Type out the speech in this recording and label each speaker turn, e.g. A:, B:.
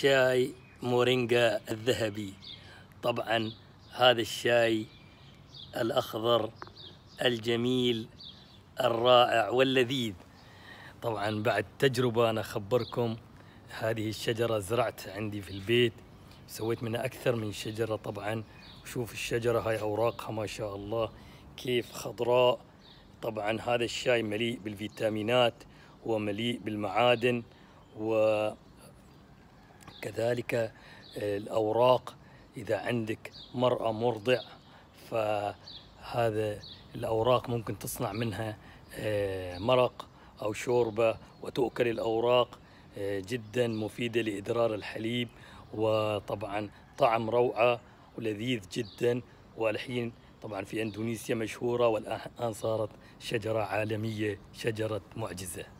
A: شاي مورينجا الذهبي طبعا هذا الشاي الأخضر الجميل الرائع واللذيذ طبعا بعد تجربة أنا أخبركم هذه الشجرة زرعت عندي في البيت سويت منها أكثر من شجرة طبعا شوف الشجرة هاي أوراقها ما شاء الله كيف خضراء طبعا هذا الشاي مليء بالفيتامينات ومليء بالمعادن و كذلك آه، الأوراق إذا عندك مرأة مرضع فهذا الأوراق ممكن تصنع منها آه، مرق أو شوربة وتؤكل الأوراق آه، جدا مفيدة لإدرار الحليب وطبعا طعم روعة ولذيذ جدا والحين طبعا في اندونيسيا مشهوره والان صارت شجره عالميه شجره معجزه